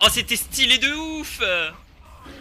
Oh, c'était stylé de ouf